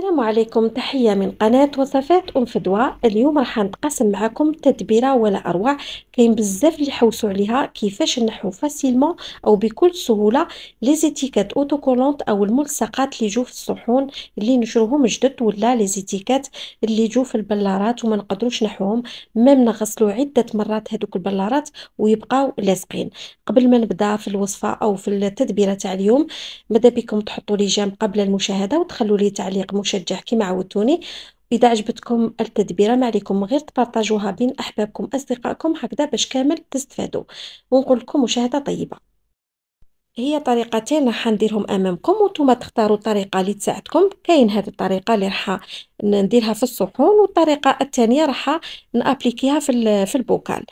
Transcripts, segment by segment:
السلام عليكم تحية من قناة وصفات أم فدوى اليوم راح نتقاسم معكم تدبيرة ولا أروع كاين بزاف اللي حوسوا عليها كيفاش نحو فاسيلمون أو بكل سهولة لزيتيكات أوتوكولونت أو الملصقات اللي جو في الصحون اللي نشروهم جدد ولا لزيتيكات اللي جو في البلارات وما نقدروش نحوهم مام نغسلو عدة مرات هذوك البلارات ويبقاو لاصقين قبل ما نبدا في الوصفة أو في التدبيرة تاع اليوم ماذا بكم تحطوا لي جيم قبل المشاهدة وتخلوا لي تعليق مش مشجع كما عودتوني اذا عجبتكم التدبيره ما عليكم غير تبارطاجوها بين احبابكم اصدقائكم هكذا باش كامل تستفادوا ونقول لكم مشاهده طيبه هي طريقتين راح نديرهم امامكم وانتم تختاروا الطريقه اللي تساعدكم كاين هذه الطريقه اللي راح نديرها في الصحون والطريقه الثانيه راح نابليكيها في في البوكال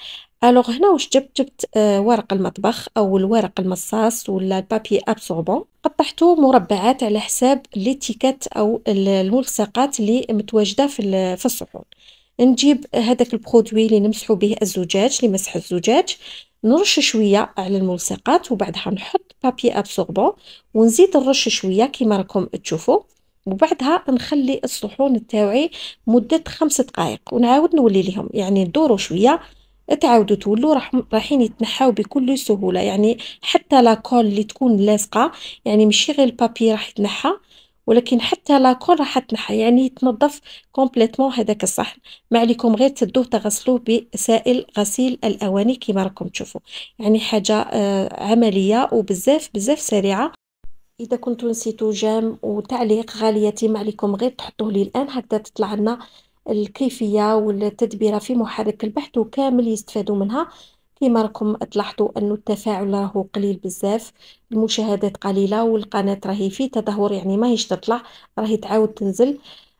الوغ هنا واش جبت جبت آه، ورق المطبخ او الورق المصاص ولا البابي ابسوربون قطعته مربعات على حساب ليتيكات او الملصقات اللي متواجده في في الصحون نجيب هذاك البرودوي اللي نمسحو به الزجاج لمسح الزجاج نرش شويه على الملصقات وبعدها نحط بابي ابسوربون ونزيد نرش شويه كيما راكم تشوفوا وبعدها نخلي الصحون تاعي مده خمس دقائق ونعاود نولي لهم يعني ندورو شويه تعاودوا تولوا راح رايحين يتنحاو بكل سهوله يعني حتى لاكول اللي تكون لاصقه يعني ماشي غير البابي راح يتنحى ولكن حتى لاكول راح تنحى يعني يتنظف كومبليتوم هذاك الصحن ما عليكم غير تدوه تغسلوه بسائل غسيل الاواني كما راكم تشوفوا يعني حاجه آه، عمليه وبزاف بزاف سريعه اذا كنتو نسيتو جام وتعليق غاليتي ما عليكم غير تحطوه لي الان هكذا تطلع لنا الكيفية والتدبيرة في محرك البحث وكامل يستفادوا منها كما راكم تلاحظوا انه التفاعل راهو قليل بزاف المشاهدات قليله والقناه راهي في تدهور يعني ماهيش تطلع راهي تعاود تنزل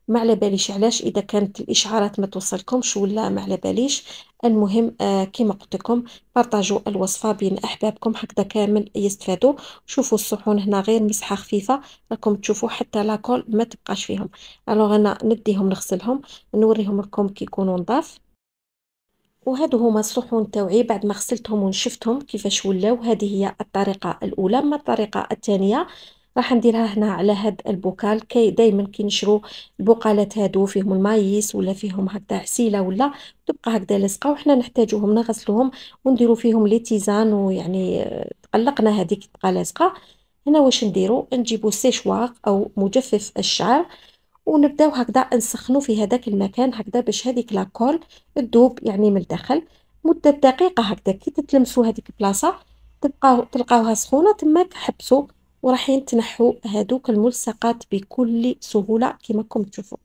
ما على باليش علاش اذا كانت الاشعارات ما توصلكمش ولا ما على باليش المهم آه كما قلت لكم بارطاجوا الوصفه بين احبابكم هكذا كامل يستفادوا شوفوا الصحون هنا غير مسحه خفيفه راكم تشوفوا حتى لاكول ما تبقاش فيهم الوغ انا نديهم نغسلهم نوريهم لكم كي يكونوا نظاف وهادو هما الصحون تاوعي بعد ما غسلتهم ونشفتهم كيفاش ولاو هذه هي الطريقه الاولى اما الطريقه الثانيه راح نديرها هنا على هاد البوكال كي دائما كي نشرو البقالات هادو فيهم المايس ولا فيهم هكذا عسيله ولا تبقى هكذا لاصقه وحنا نحتاجوهم نغسلوهم ونديرو فيهم لي تيزان ويعني تقلقنا هذيك تبقى لاصقه هنا واش نديرو نجيبو سيشوار او مجفف الشعر ونبداو هكذا نسخنو في هذاك المكان هكذا باش هذيك لاكول تذوب يعني من الداخل مده دقيقه هكذا كي تتلمسو هذيك البلاصه تبقاو تلقاوها سخونه تماك حبسو وراحين تنحو هادوك الملصقات بكل سهولة كما راكم تشوفوا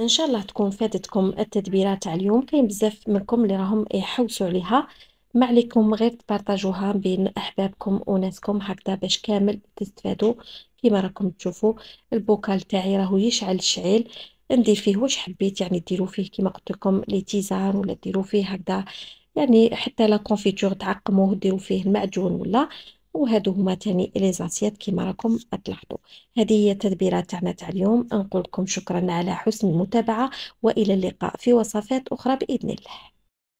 ان شاء الله تكون فاتتكم التدبيرات تاع اليوم كاين بزاف منكم اللي راهم يحوسوا عليها ما عليكم غير تبارطاجوها بين احبابكم وناسكم هكذا باش كامل تستفادوا كيما راكم تشوفوا البوكال تاعي راهو يشعل الشعيل ندير فيه واش حبيت يعني ديروا فيه كيما قلت لكم لي تيزان ولا ديروا فيه هكذا يعني حتى لا كونفيتور تعقموه ديروا فيه المعجون ولا وهادو هما تاني زاسيات كيما راكم تلاحظوا هذه هي التدبيرات تاعنا تاع اليوم نقول لكم شكرا على حسن المتابعه والى اللقاء في وصفات اخرى باذن الله